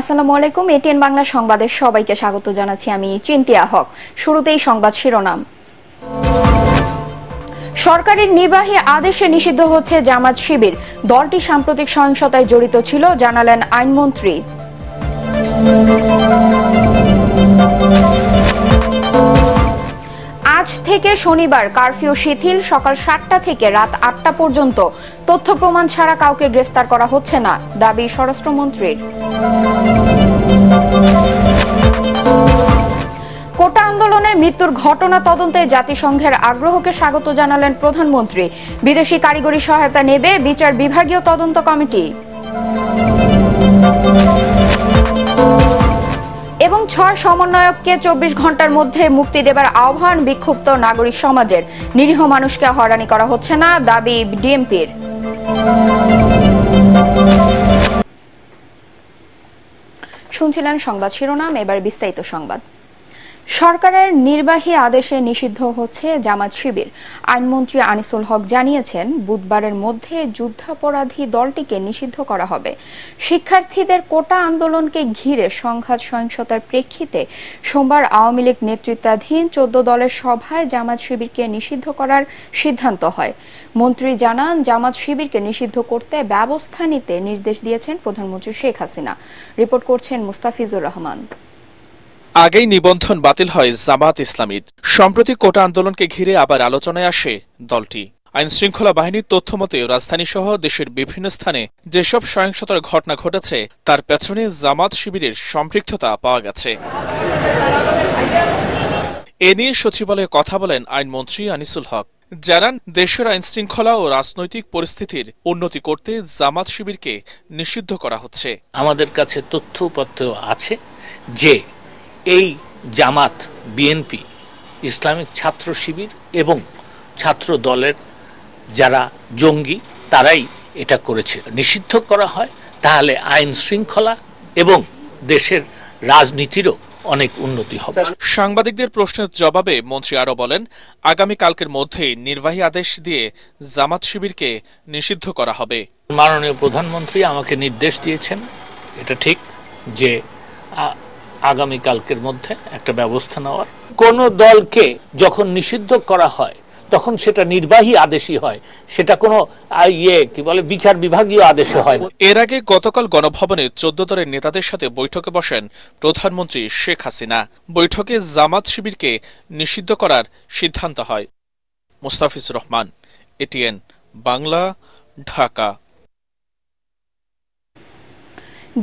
আসসালামু আলাইকুম এটিএন বাংলা সংবাদে সবাইকে স্বাগত জানাচ্ছি আমি চিন্তিয়া হক শুরুতেই সংবাদ শিরোনাম সরকারের নির্বাহী আদেশে নিষিদ্ধ হচ্ছে জামাত শিবির দলটি সাম্প্রতিক সহিংসতায় জড়িত ছিল জানালেন আইনমন্ত্রী আজ থেকে শনিবার কারফিউ শিথিল সকাল সাতটা থেকে রাত আটটা পর্যন্ত তথ্য প্রমাণ ছাড়া কাউকে গ্রেফতার করা হচ্ছে না দাবি স্বরাষ্ট্রমন্ত্রীর কোটা আন্দোলনে মৃত্যুর ঘটনা তদন্তে জাতিসংঘের আগ্রহকে স্বাগত জানালেন প্রধানমন্ত্রী বিদেশি কারিগরি সহায়তা নেবে বিচার বিভাগীয় তদন্ত কমিটি এবং ছয় সমন্বয়ককে চব্বিশ ঘন্টার মধ্যে মুক্তি দেবার আহ্বান বিক্ষুব্ধ নাগরিক সমাজের নিরীহ মানুষকে হয়রানি করা হচ্ছে না দাবি ডিএমপির শুনছিলেন সংবাদ শিরোনাম এবার বিস্তারিত সংবাদ সরকারের নির্বাহী আদেশে নিষিদ্ধ হচ্ছে জামাত শিবির আইনমন্ত্রী আনিসুল হক জানিয়েছেন বুধবারের মধ্যে যুদ্ধাপরাধী দলটিকে নিষিদ্ধ করা হবে শিক্ষার্থীদের কোটা আন্দোলনকে ঘিরে সংঘাত সহিংসতার প্রেক্ষিতে সোমবার আওয়ামী লীগ নেতৃত্বাধীন চোদ্দ দলের সভায় জামাত শিবিরকে নিষিদ্ধ করার সিদ্ধান্ত হয় মন্ত্রী জানান জামাত শিবিরকে নিষিদ্ধ করতে ব্যবস্থা নিতে নির্দেশ দিয়েছেন প্রধানমন্ত্রী শেখ হাসিনা রিপোর্ট করছেন মুস্তাফিজুর রহমান আগেই নিবন্ধন বাতিল হয় জামাত ইসলামীর সম্প্রতি কোটা আন্দোলনকে ঘিরে আবার আলোচনায় আসে দলটি আইন শৃঙ্খলা বাহিনীর তথ্য মতে রাজধানী সহ দেশের বিভিন্ন স্থানে যেসব সহিংসতার ঘটনা ঘটেছে তার পেছনে জামাত শিবিরের সম্পৃক্ততা পাওয়া গেছে এ নিয়ে সচিবালয়ে কথা বলেন আইনমন্ত্রী আনিসুল হক জানান দেশের আইন শৃঙ্খলা ও রাজনৈতিক পরিস্থিতির উন্নতি করতে জামাত শিবিরকে নিষিদ্ধ করা হচ্ছে আমাদের কাছে তথ্যপত্র আছে যে এই জামাত বিএনপি ইসলামিক ছাত্র শিবির এবং ছাত্র দলের যারা জঙ্গি তারাই এটা করেছে নিষিদ্ধ করা হয় তাহলে আইন শৃঙ্খলা এবং দেশের রাজনীতিরও অনেক উন্নতি হবে সাংবাদিকদের প্রশ্নের জবাবে মন্ত্রী আরও বলেন আগামী কালকের মধ্যেই নির্বাহী আদেশ দিয়ে জামাত শিবিরকে নিষিদ্ধ করা হবে মাননীয় প্রধানমন্ত্রী আমাকে নির্দেশ দিয়েছেন এটা ঠিক যে আগামীকালকের মধ্যে একটা ব্যবস্থা নেওয়ার কোন দলকে যখন নিষিদ্ধ করা হয় তখন সেটা নির্বাহী আদেশই হয় সেটা কোনো ইয়ে কি বলে বিচার বিভাগীয় আদেশে হয় এর আগে গতকাল গণভবনে চোদ্দ দলের নেতাদের সাথে বৈঠকে বসেন প্রধানমন্ত্রী শেখ হাসিনা বৈঠকে জামাত শিবিরকে নিষিদ্ধ করার সিদ্ধান্ত হয় মুস্তাফিজ রহমান এটিএন বাংলা ঢাকা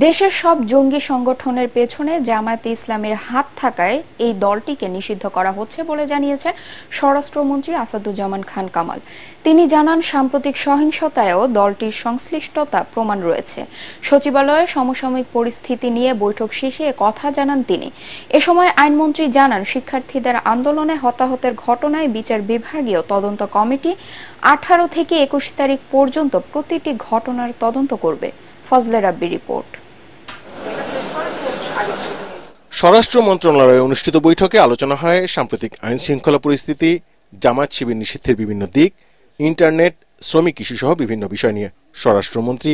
দেশের সব জঙ্গি সংগঠনের পেছনে জামায়াতে ইসলামের হাত থাকায় এই দলটিকে নিষিদ্ধ করা হচ্ছে বলে জানিয়েছেন স্বরাষ্ট্রমন্ত্রী আসাদুজ্জামান খান কামাল তিনি জানান সাম্প্রতিক সহিংসতায়ও দলটির সংশ্লিষ্টতা প্রমাণ রয়েছে সচিবালয়ে সমসাময়িক পরিস্থিতি নিয়ে বৈঠক শেষে কথা জানান তিনি এ সময় আইনমন্ত্রী জানান শিক্ষার্থীদের আন্দোলনে হতাহতের ঘটনায় বিচার বিভাগীয় তদন্ত কমিটি আঠারো থেকে একুশ তারিখ পর্যন্ত প্রতিটি ঘটনার তদন্ত করবে ফজলে রাব্বি রিপোর্ট স্বরাষ্ট্র মন্ত্রণালয়ে অনুষ্ঠিত বৈঠকে আলোচনা হয় সাম্প্রতিক আইন শৃঙ্খলা পরিস্থিতি জামাত শিবির নিষিদ্ধের বিভিন্ন দিক ইন্টারনেট শ্রমিক কৃষি সহ বিভিন্ন বিষয় নিয়ে স্বরাষ্ট্রমন্ত্রী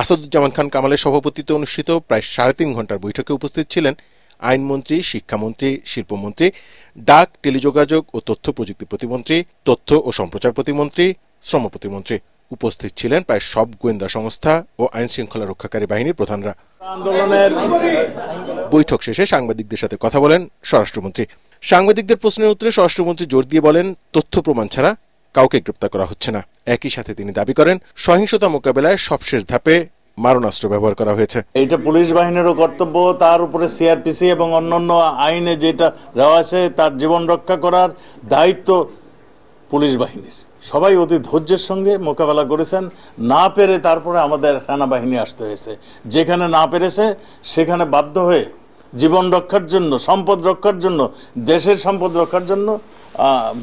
আসাদুজ্জামান খান কামালের সভাপতিত্বে অনুষ্ঠিত প্রায় সাড়ে তিন ঘন্টার বৈঠকে উপস্থিত ছিলেন আইনমন্ত্রী শিক্ষামন্ত্রী শিল্পমন্ত্রী ডাক টেলিযোগাযোগ ও তথ্য প্রযুক্তি প্রতিমন্ত্রী তথ্য ও সম্প্রচার প্রতিমন্ত্রী শ্রম প্রতিমন্ত্রী উপস্থিত ছিলেন প্রায় সব গোয়েন্দা সংস্থা ও আইন শৃঙ্খলা রক্ষাকারী বাহিনীর প্রধানরা আন্দোলনের বৈঠক শেষে সাংবাদিকদের সাথে কথা বলেন স্বরাষ্ট্রমন্ত্রী সাংবাদিকদের প্রশ্নের উত্তরে স্বরাষ্ট্রমন্ত্রী জোর দিয়ে বলেন তথ্য প্রমাণ ছাড়া কাউকে গ্রেপ্তার করা হচ্ছে না একই সাথে তিনি দাবি করেন সহিংসতা মোকাবেলায় সবশেষ ধাপে মারণাস্ত্র ব্যবহার করা হয়েছে এটা পুলিশ বাহিনীরও কর্তব্য তার উপরে সিআরপিসি এবং অন্যান্য আইনে যেটা রয়েছে আছে তার জীবন রক্ষা করার দায়িত্ব পুলিশ বাহিনীর সবাই অতি ধৈর্যের সঙ্গে মোকাবেলা করেছেন না পেরে তারপরে আমাদের সেনাবাহিনী আসতে হয়েছে যেখানে না পেরেছে সেখানে বাধ্য হয়ে জীবন রক্ষার জন্য সম্পদ রক্ষার জন্য দেশের সম্পদ রক্ষার জন্য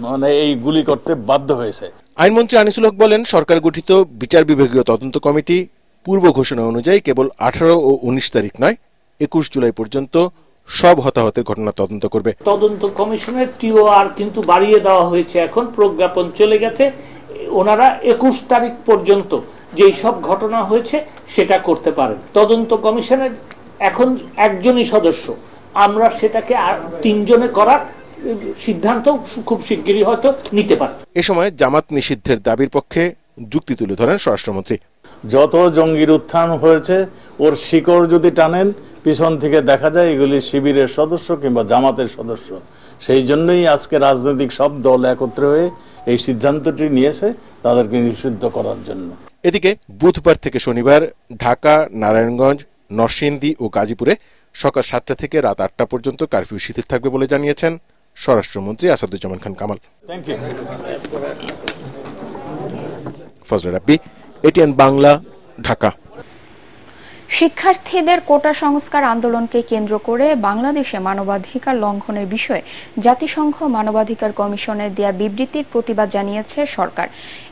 মানে এই গুলি করতে বাধ্য হয়েছে আইনমন্ত্রী আনিসুল হক বলেন সরকার গঠিত বিচার বিভাগীয় তদন্ত কমিটি পূর্ব ঘোষণা অনুযায়ী কেবল আঠারো ও উনিশ তারিখ নয় একুশ জুলাই পর্যন্ত সব হতাহতের ঘটনা তদন্ত করবে তদন্ত কমিশনের টিওআর কিন্তু বাড়িয়ে দেওয়া হয়েছে এখন প্রজ্ঞাপন চলে গেছে ওনারা একুশ তারিখ পর্যন্ত যেই সব ঘটনা হয়েছে সেটা করতে পারেন তদন্ত কমিশনের এখন একজনই সদস্য আমরা সেটাকে আর তিনজনে করার সিদ্ধান্ত খুব শিগগিরই হয়তো নিতে পারে এ সময় জামাত নিষিদ্ধের দাবির পক্ষে যুক্তি তুলে ধরেন স্বরাষ্ট্রমন্ত্রী যত জঙ্গির উত্থান হয়েছে ওর শিকড় যদি টানেন পিছন থেকে দেখা যায় এগুলি শিবিরের সদস্য কিংবা জামাতের সদস্য সেই জন্যই আজকে রাজনৈতিক সব দল একত্রে হয়ে এই সিদ্ধান্তটি নিয়েছে তাদেরকে নিষিদ্ধ করার জন্য এদিকে বুধবার থেকে শনিবার ঢাকা নারায়ণগঞ্জ নরসিংদী ও গাজীপুরে সকাল সাতটা থেকে রাত আটটা পর্যন্ত কারফিউ শিথিল থাকবে বলে জানিয়েছেন স্বরাষ্ট্রমন্ত্রী আসাদুজ্জামান খান কামাল ফজল রাব্বি এটিএন বাংলা ঢাকা শিক্ষার্থীদের কোটা সংস্কার আন্দোলনকে কেন্দ্র করে বাংলাদেশে মানবাধিকার লঙ্ঘনের বিষয়ে জাতিসংঘ মানবাধিকার কমিশনের দেয়া বিবৃতির প্রতিবাদ জানিয়েছে সরকার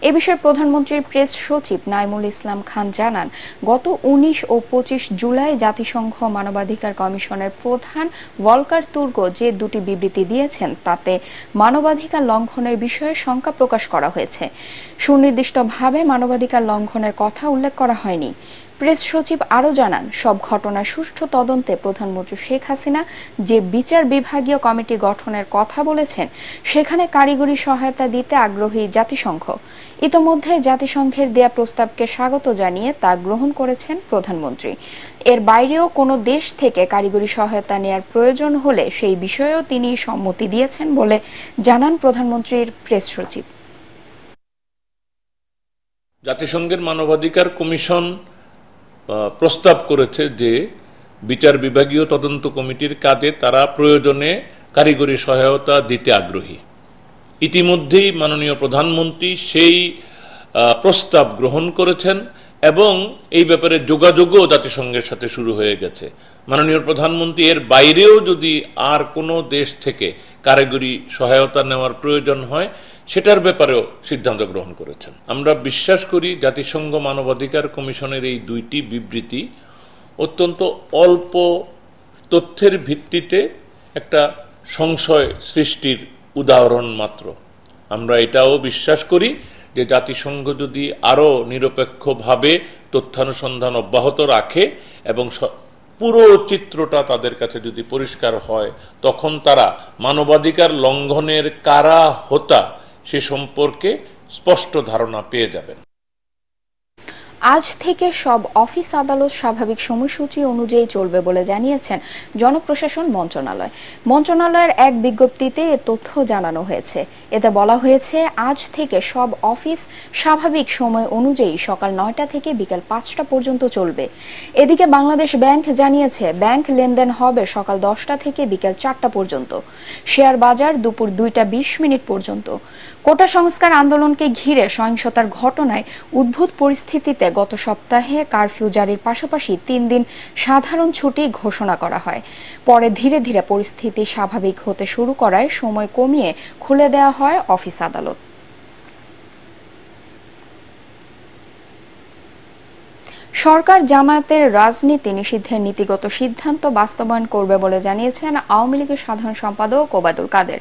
এ বিষয়ে প্রধানমন্ত্রীর প্রেস সচিব নাইমুল ইসলাম খান জানান গত ১৯ ও পঁচিশ জুলাই জাতিসংঘ মানবাধিকার কমিশনের প্রধান ওয়ালকার তুর্গ যে দুটি বিবৃতি দিয়েছেন তাতে মানবাধিকার লঙ্ঘনের বিষয়ে শঙ্কা প্রকাশ করা হয়েছে সুনির্দিষ্টভাবে মানবাধিকার লঙ্ঘনের কথা উল্লেখ করা হয়নি প্রেস সচিব আরও জানান সব ঘটনা সুষ্ঠু তদন্তে প্রধানমন্ত্রী শেখ হাসিনা যে বিচার বিভাগীয় কমিটি গঠনের কথা বলেছেন সেখানে কারিগরি সহায়তা দিতে আগ্রহী জাতিসংঘ ইতোমধ্যে জাতিসংঘের দেয়া প্রস্তাবকে স্বাগত জানিয়ে তা গ্রহণ করেছেন প্রধানমন্ত্রী এর বাইরেও কোনো দেশ থেকে কারিগরি সহায়তা নেয়ার প্রয়োজন হলে সেই বিষয়েও তিনি সম্মতি দিয়েছেন বলে জানান প্রধানমন্ত্রীর প্রেস সচিব জাতিসংঘের মানবাধিকার কমিশন প্রস্তাব করেছে যে বিচার বিভাগীয় তদন্ত কমিটির কাজে তারা প্রয়োজনে কারিগরি সহায়তা দিতে আগ্রহী ইতিমধ্যেই মাননীয় প্রধানমন্ত্রী সেই প্রস্তাব গ্রহণ করেছেন এবং এই ব্যাপারে যোগাযোগও জাতিসংঘের সাথে শুরু হয়ে গেছে মাননীয় প্রধানমন্ত্রী এর বাইরেও যদি আর কোনো দেশ থেকে কারিগরি সহায়তা নেওয়ার প্রয়োজন হয় সেটার ব্যাপারেও সিদ্ধান্ত গ্রহণ করেছেন আমরা বিশ্বাস করি জাতিসংঘ মানবাধিকার কমিশনের এই দুইটি বিবৃতি অত্যন্ত অল্প তথ্যের ভিত্তিতে একটা সংশয় সৃষ্টির উদাহরণ মাত্র আমরা এটাও বিশ্বাস করি যে জাতিসংঘ যদি আরও নিরপেক্ষভাবে তথ্যানুসন্ধান অব্যাহত রাখে এবং পুরো চিত্রটা তাদের কাছে যদি পরিষ্কার হয় তখন তারা মানবাধিকার লঙ্ঘনের কারা হতা সে সম্পর্কে স্পষ্ট ধারণা পেয়ে যাবেন আজ থেকে সব অফিস আদালত স্বাভাবিক সময়সূচি অনুযায়ী চলবে বলে জানিয়েছেন জনপ্রশাসন মন্ত্রণালয় মন্ত্রণালয়ের এক বিজ্ঞপ্তিতে এ তথ্য জানানো হয়েছে এতে বলা হয়েছে আজ থেকে সব অফিস স্বাভাবিক সময় অনুযায়ী সকাল নয়টা থেকে বিকেল পাঁচটা পর্যন্ত চলবে এদিকে বাংলাদেশ ব্যাংক জানিয়েছে ব্যাংক লেনদেন হবে সকাল দশটা থেকে বিকেল চারটা পর্যন্ত শেয়ার বাজার দুপুর দুইটা বিশ মিনিট পর্যন্ত কোটা সংস্কার আন্দোলনকে ঘিরে সহিংসতার ঘটনায় উদ্ভূত পরিস্থিতিতে গত সপ্তাহে কারফিউ জারির পাশাপাশি তিন দিন সাধারণ ছুটি ঘোষণা করা হয় পরে ধীরে ধীরে পরিস্থিতি স্বাভাবিক হতে শুরু করায় সময় কমিয়ে খুলে দেওয়া হয় অফিস আদালত সরকার জামায়াতের রাজনীতি নিষিদ্ধের নীতিগত সিদ্ধান্ত বাস্তবায়ন করবে বলে জানিয়েছেন আওয়ামী লীগের সাধারণ সম্পাদক ওবায়দুল কাদের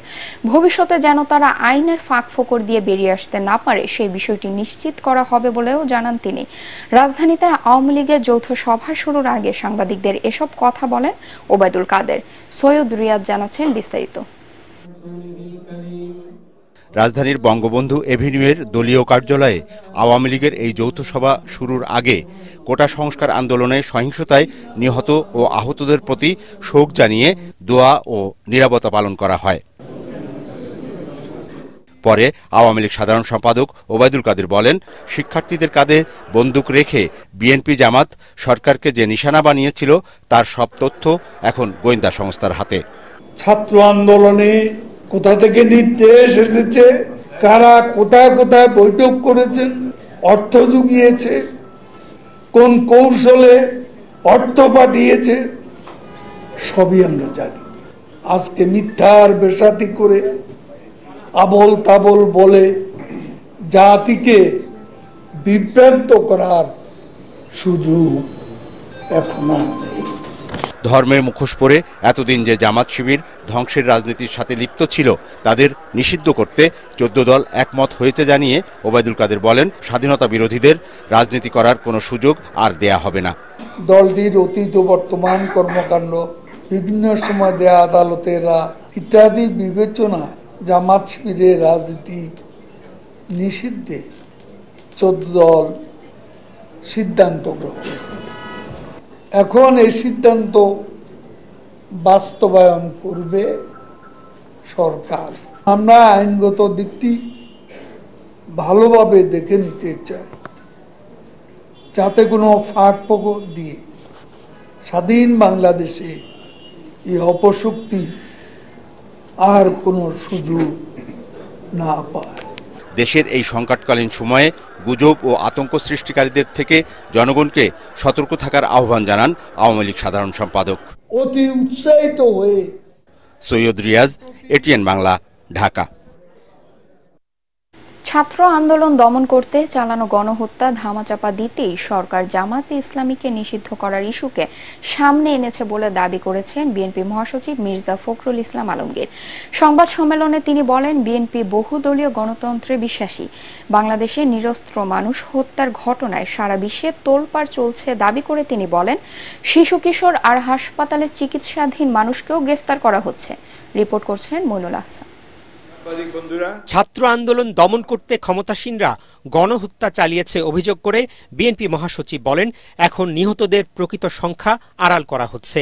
ভবিষ্যতে যেন তারা আইনের ফাঁক ফোকর দিয়ে বেরিয়ে আসতে না পারে সেই বিষয়টি নিশ্চিত করা হবে বলেও জানান তিনি রাজধানীতে আওয়ামী লীগের যৌথ সভা শুরুর আগে সাংবাদিকদের এসব কথা বলেন ওবায়দুল কাদের সৈয়দ রিয়াদ জানাচ্ছেন বিস্তারিত রাজধানীর বঙ্গবন্ধু এভিনিউয়ের দলীয় কার্যালয়ে আওয়ামী লীগের এই যৌথ সভা শুরুর আগে কোটা সংস্কার আন্দোলনে সহিংসতায় নিহত ও আহতদের প্রতি শোক জানিয়ে দোয়া ও নিরাপত্তা পালন করা হয় পরে আওয়ামী লীগ সাধারণ সম্পাদক ওবায়দুল কাদের বলেন শিক্ষার্থীদের কাঁধে বন্দুক রেখে বিএনপি জামাত সরকারকে যে নিশানা বানিয়েছিল তার সব তথ্য এখন গোয়েন্দা সংস্থার হাতে ছাত্র আন্দোলনে কোথা থেকে নির্দেশ এসেছে কারা কোথায় কোথায় বৈঠক করেছেন অর্থ জুগিয়েছে কোন কৌশলে অর্থ পাঠিয়েছে সবই আমরা জানি আজকে মিথ্যার বেসাতি করে আবল তাবল বলে জাতিকে বিভ্রান্ত করার সুযোগ এখন আর নেই ধর্মের মুখোশ পরে এতদিন যে জামাত শিবির ধ্বংসের রাজনীতির সাথে লিপ্ত ছিল তাদের নিষিদ্ধ করতে চোদ্দ দল একমত হয়েছে জানিয়ে ওবায়দুল কাদের বলেন স্বাধীনতা বিরোধীদের রাজনীতি করার কোনো সুযোগ আর দেয়া হবে না দলটির অতীত বর্তমান কর্মকাণ্ড বিভিন্ন সময় দেয়া আদালতেরা ইত্যাদি বিবেচনা জামাত শিবিরের রাজনীতি নিষিদ্ধে চোদ্দ দল সিদ্ধান্ত গ্রহণ এখন এই সিদ্ধান্ত বাস্তবায়ন করবে সরকার আমরা আইনগত দিকটি ভালোভাবে দেখে নিতে চাই যাতে কোনো ফাঁক পোকর দিয়ে স্বাধীন বাংলাদেশে এই অপশক্তি আর কোনো সুযোগ না পায় দেশের এই সংকটকালীন সময়ে গুজব ও আতঙ্ক সৃষ্টিকারীদের থেকে জনগণকে সতর্ক থাকার আহ্বান জানান আওয়ামী লীগ সাধারণ সম্পাদক অতি উৎসাহিত হয়ে সৈয়দ রিয়াজ এটিএন বাংলা ঢাকা ছাত্র আন্দোলন দমন করতে চালানো গণহত্যা ধামাচাপা দিতেই সরকার জামাতে ইসলামীকে নিষিদ্ধ করার ইস্যুকে সামনে এনেছে বলে দাবি করেছেন বিএনপি মহাসচিব মির্জা ফখরুল ইসলাম আলমগীর সংবাদ সম্মেলনে তিনি বলেন বিএনপি বহুদলীয় গণতন্ত্রে বিশ্বাসী বাংলাদেশে নিরস্ত্র মানুষ হত্যার ঘটনায় সারা বিশ্বে তোলপাড় চলছে দাবি করে তিনি বলেন শিশু কিশোর আর হাসপাতালে চিকিৎসাধীন মানুষকেও গ্রেফতার করা হচ্ছে রিপোর্ট করছেন মইনুল আহসান ছাত্র আন্দোলন দমন করতে ক্ষমতাসীনরা গণহত্যা চালিয়েছে অভিযোগ করে বিএনপি মহাসচিব বলেন এখন নিহতদের প্রকৃত সংখ্যা আড়াল করা হচ্ছে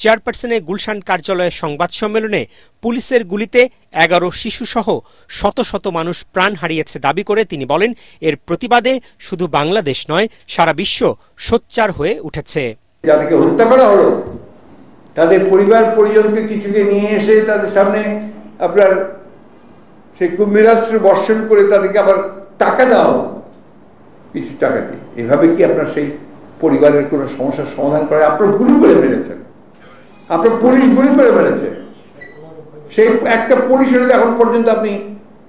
চেয়ারপারসনের গুলশান কার্যালয়ের সংবাদ সম্মেলনে পুলিশের গুলিতে এগারো শিশুসহ শত শত মানুষ প্রাণ হারিয়েছে দাবি করে তিনি বলেন এর প্রতিবাদে শুধু বাংলাদেশ নয় সারা বিশ্ব সোচ্চার হয়ে উঠেছে যাদেরকে হত্যা করা হলো তাদের পরিবার পরিজনকে কিছুকে নিয়ে এসে তাদের সামনে আপনার সেই কুম্ভীরাস্ত্র বর্ষণ করে তাদেরকে আবার টাকা দেওয়া হতো কিছু টাকা দিয়ে এভাবে কি আপনার সেই পরিবারের কোনো সমস্যার সমাধান করে আপনার গুলি করে মেরেছেন আপনার পুলিশ গুলি করে মেরেছে সেই একটা পুলিশের এখন পর্যন্ত আপনি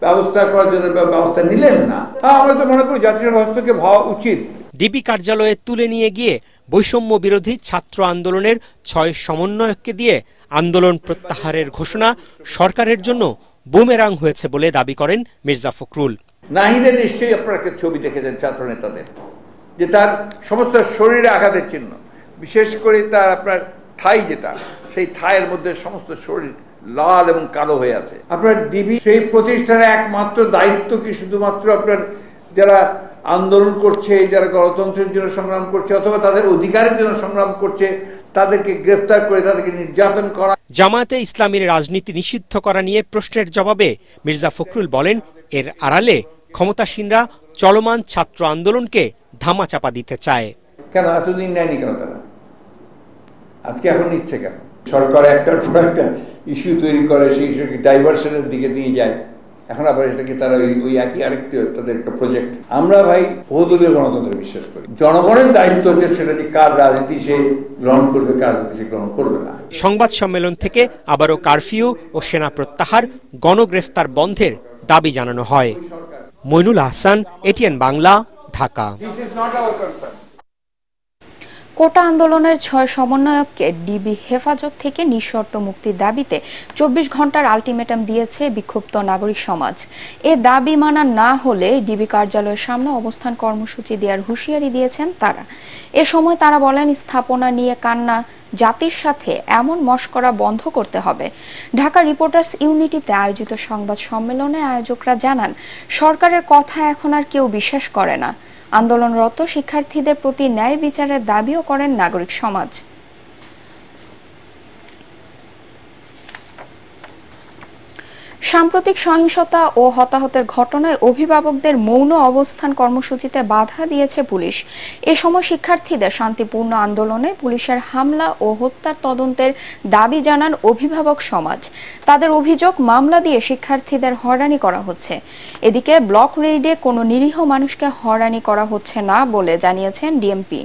ব্যবস্থা করার জন্য ব্যবস্থা নিলেন না তা হ্যাঁ, আমরা তো মনে করি জাতিসংঘ হস্তক্ষেপ হওয়া উচিত ডিপি কার্যালয়ে তুলে নিয়ে গিয়ে বৈষম্য বিরোধী ছাত্র আন্দোলনের ছয় সমন্বয়ককে দিয়ে আন্দোলন প্রত্যাহারের ঘোষণা সরকারের জন্য বুমেরাং হয়েছে বলে দাবি করেন মির্জা ফখরুল নাহিদের নিশ্চয়ই আপনারা ছবি দেখেছেন ছাত্র নেতাদের যে তার সমস্ত শরীরে আঘাতের চিহ্ন বিশেষ করে তার আপনার থাই যেটা সেই থাইয়ের মধ্যে সমস্ত শরীর লাল এবং কালো হয়ে আছে আপনার ডিবি সেই প্রতিষ্ঠানের একমাত্র দায়িত্ব কি শুধুমাত্র আপনার যারা আন্দোলন করছে যারা গণতন্ত্রের জন্য সংগ্রাম করছে অথবা তাদের অধিকারের জন্য সংগ্রাম করছে তাদেরকে গ্রেফতার করে তাদেরকে নির্যাতন করা জামায়াতে ইসলামের রাজনীতি নিষিদ্ধ করা নিয়ে প্রশ্নের জবাবে মির্জা ফখরুল বলেন এর আড়ালে ক্ষমতাসীনরা চলমান ছাত্র আন্দোলনকে ধামাচাপা দিতে চায় কেন এতদিন নেয়নি কেন তারা আজকে এখন নিচ্ছে কেন সরকার একটার পর একটা ইস্যু তৈরি করে সেই ইস্যুকে ডাইভার্সনের দিকে নিয়ে যায় এখন আবার এটাকে তারা ওই ওই একই আরেকটি তাদের একটা প্রজেক্ট আমরা ভাই বহুদলীয় গণতন্ত্রে বিশ্বাস করি জনগণের দায়িত্ব হচ্ছে সেটা যে কার রাজনীতি সে গ্রহণ করবে কার রাজনীতি সে গ্রহণ করবে না সংবাদ সম্মেলন থেকে আবারও কারফিউ ও সেনা প্রত্যাহার গণগ্রেফতার বন্ধের দাবি জানানো হয় মইনুল আহসান এটিএন বাংলা ঢাকা কোটা আন্দোলনের ছয় সমন্বয়ককে ডিবি হেফাজত থেকে নিঃশর্ত মুক্তির দাবিতে চব্বিশ ঘন্টার আলটিমেটাম দিয়েছে বিক্ষুব্ধ নাগরিক সমাজ এ দাবি মানা না হলে ডিবি কার্যালয়ের সামনে অবস্থান কর্মসূচি দেওয়ার হুঁশিয়ারি দিয়েছেন তারা এ সময় তারা বলেন স্থাপনা নিয়ে কান্না জাতির সাথে এমন মস্করা বন্ধ করতে হবে ঢাকা রিপোর্টার্স ইউনিটিতে আয়োজিত সংবাদ সম্মেলনে আয়োজকরা জানান সরকারের কথা এখন আর কেউ বিশ্বাস করে না আন্দোলনরত শিক্ষার্থীদের প্রতি ন্যায় বিচারের দাবিও করেন নাগরিক সমাজ সাম্প্রতিক সহিংসতা ও হতাহতের ঘটনায় অভিভাবকদের মৌন অবস্থান কর্মসূচিতে বাধা দিয়েছে পুলিশ এ সময় শিক্ষার্থীদের শান্তিপূর্ণ আন্দোলনে পুলিশের হামলা ও হত্যার তদন্তের দাবি জানান অভিভাবক সমাজ তাদের অভিযোগ মামলা দিয়ে শিক্ষার্থীদের হয়রানি করা হচ্ছে এদিকে ব্লক রেইডে কোনো নিরীহ মানুষকে হয়রানি করা হচ্ছে না বলে জানিয়েছেন ডিএমপি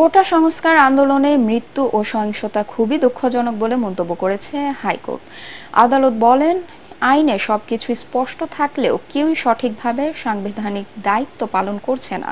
কোটা সংস্কার আন্দোলনে মৃত্যু ও সহিংসতা খুবই দুঃখজনক বলে মন্তব্য করেছে হাইকোর্ট আদালত বলেন আইনে সবকিছু স্পষ্ট থাকলেও কেউই সঠিকভাবে সাংবিধানিক দায়িত্ব পালন করছে না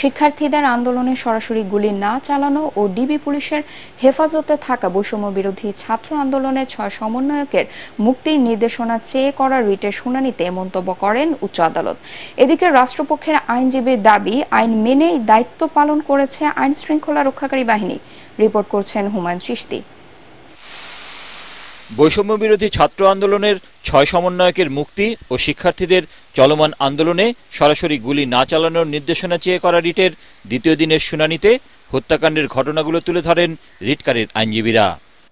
শিক্ষার্থীদের আন্দোলনে সরাসরি গুলি না চালানো ও ডিবি পুলিশের হেফাজতে থাকা বৈষম্য বিরোধী ছাত্র আন্দোলনের ছয় সমন্বয়কের মুক্তির নির্দেশনা চেয়ে করা রিটের শুনানিতে মন্তব্য করেন উচ্চ আদালত এদিকে রাষ্ট্রপক্ষের আইনজীবীর দাবি আইন মেনেই দায়িত্ব পালন করেছে আইন শৃঙ্খলা রক্ষাকারী বাহিনী রিপোর্ট করছেন হুমায়ুন চিস্তি বৈষম্য বিরোধী ছাত্র আন্দোলনের ছয় সমন্বয়কের মুক্তি ও শিক্ষার্থীদের চলমান আন্দোলনে সরাসরি গুলি না চালানোর নির্দেশনা চেয়ে করা রিটের দ্বিতীয় দিনের শুনানিতে হত্যাকাণ্ডের ঘটনাগুলো তুলে ধরেন রিটকারের আইনজীবীরা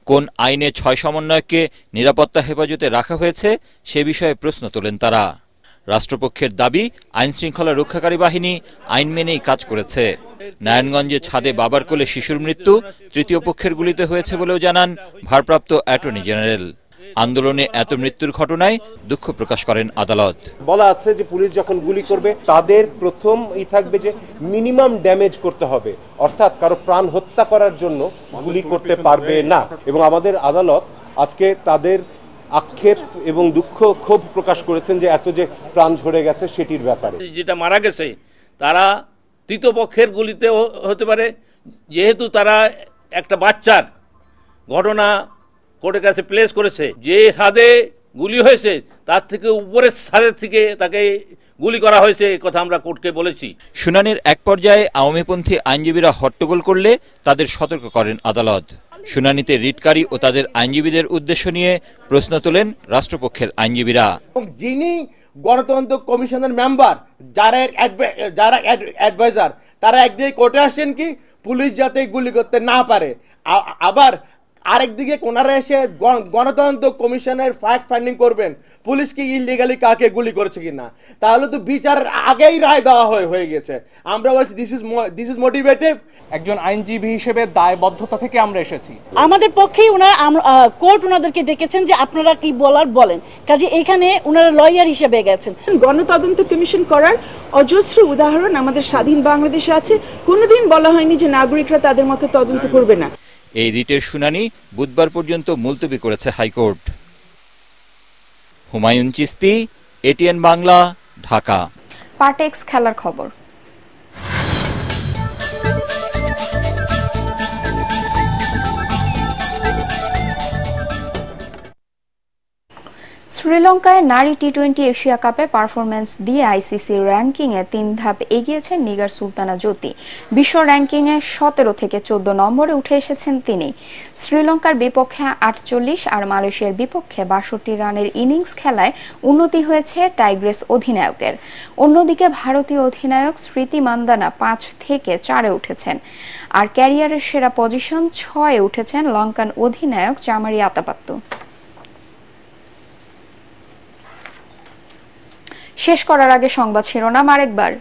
কোন আইনে ছয় সমন্বয়ককে নিরাপত্তা হেফাজতে রাখা হয়েছে সে বিষয়ে প্রশ্ন তোলেন তারা রাষ্ট্রপক্ষের দাবি আইন শৃঙ্খলা রক্ষাকারী বাহিনী আইন মেনেই কাজ করেছে নারায়ণগঞ্জে ছাদে বাবার কোলে শিশুর মৃত্যু তৃতীয় পক্ষের গুলিতে হয়েছে বলেও জানান ভারপ্রাপ্ত অ্যাটর্নি জেনারেল আন্দোলনে এত মৃত্যুর ঘটনায় দুঃখ প্রকাশ করেন আদালত বলা আছে যে পুলিশ যখন গুলি করবে তাদের প্রথম ই থাকবে যে মিনিমাম ড্যামেজ করতে হবে অর্থাৎ কারো প্রাণ হত্যা করার জন্য গুলি করতে পারবে না এবং আমাদের আদালত আজকে তাদের আক্ষেপ এবং দুঃখ ক্ষোভ প্রকাশ করেছেন যে এত যে প্রাণ ঝরে গেছে সেটির ব্যাপারে যেটা মারা গেছে তারা তৃতীয়পক্ষের গুলিতে হতে পারে যেহেতু তারা একটা বাচ্চার ঘটনা কোর্টের কাছে প্লেস করেছে যে সাদে গুলি হয়েছে তার থেকে উপরের সাদের থেকে তাকে গুলি করা হয়েছে এই কথা আমরা কোর্টকে বলেছি শুনানির এক পর্যায়ে আওয়ামীপন্থী আইনজীবীরা হট্টগোল করলে তাদের সতর্ক করেন আদালত শুনানিতে রিটকারী ও তাদের আইনজীবীদের উদ্দেশ্য নিয়ে প্রশ্ন তোলেন রাষ্ট্রপক্ষের আইনজীবীরা যিনি গণতন্ত্র কমিশনের মেম্বার যারা যারা অ্যাডভাইজার তারা একদিকে কোর্টে আসছেন কি পুলিশ যাতে গুলি করতে না পারে আবার আরেকদিকে কোনারা এসে গণতন্ত্র কমিশনের ফ্যাক্ট ফাইন্ডিং করবেন পুলিশ কি ইলিগালি কাকে গুলি করেছে কি না তাহলে তো বিচার আগেই রায় দেওয়া হয়ে হয়ে গেছে আমরা বলছি this is this is motivative একজন আইনজীবী হিসেবে দায়বদ্ধতা থেকে আমরা এসেছি আমাদের পক্ষেই ওনার কোর্ট ওনাদেরকে ডেকেছেন যে আপনারা কি বলার বলেন কাজে এখানে ওনারা লয়ার হিসেবে গেছেন গণতদন্ত কমিশন করার অজস্র উদাহরণ আমাদের স্বাধীন বাংলাদেশে আছে কোনোদিন বলা হয়নি যে নাগরিকরা তাদের মতো তদন্ত করবে না এই রিটের শুনানি বুধবার পর্যন্ত মুলতবি করেছে হাইকোর্ট হুমায়ুন চিস্তি এটিএন বাংলা ঢাকা পাটেক্স খেলার খবর শ্রীলঙ্কায় নারী টি টোয়েন্টি এশিয়া কাপে পারফরমেন্স দিয়ে আইসিসি র্যাঙ্কিংয়ে তিন ধাপ এগিয়েছেন নিগার সুলতানা জ্যোতি বিশ্ব র্যাঙ্কিংয়ে সতেরো থেকে চোদ্দ নম্বরে উঠে এসেছেন তিনি শ্রীলঙ্কার বিপক্ষে আটচল্লিশ আর মালয়েশিয়ার বিপক্ষে বাষট্টি রানের ইনিংস খেলায় উন্নতি হয়েছে টাইগ্রেস অধিনায়কের অন্যদিকে ভারতীয় অধিনায়ক স্মৃতি মান্দানা পাঁচ থেকে চারে উঠেছেন আর ক্যারিয়ারের সেরা পজিশন ছয়ে উঠেছেন লঙ্কান অধিনায়ক চামারি আতাপাত্তু শেষ করার আগে সংবাদ শিরোনাম আরেকবার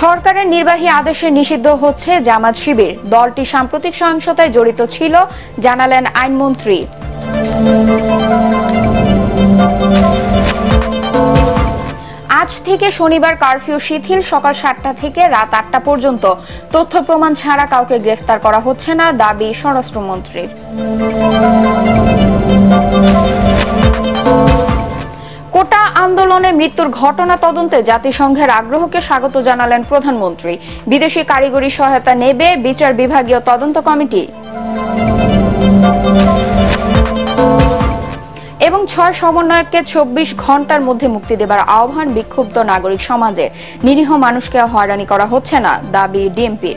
সরকারের নির্বাহী আদেশে নিষিদ্ধ হচ্ছে জামাত শিবির দলটি সাম্প্রতিক সহিংসতায় জড়িত ছিল জানালেন আইনমন্ত্রী আজ থেকে শনিবার কারফিউ শিথিল সকাল সাতটা থেকে রাত আটটা পর্যন্ত তথ্য প্রমাণ ছাড়া কাউকে গ্রেফতার করা হচ্ছে না দাবি স্বরাষ্ট্রমন্ত্রীর লেবাননে মৃত্যুর ঘটনা তদন্তে জাতিসংঘের আগ্রহকে স্বাগত জানালেন প্রধানমন্ত্রী বিদেশি কারিগরি সহায়তা নেবে বিচার বিভাগীয় তদন্ত কমিটি এবং ছয় সমন্বয়ককে চব্বিশ ঘন্টার মধ্যে মুক্তি দেবার আহ্বান বিক্ষুব্ধ নাগরিক সমাজের নিরীহ মানুষকে হয়রানি করা হচ্ছে না দাবি ডিএমপির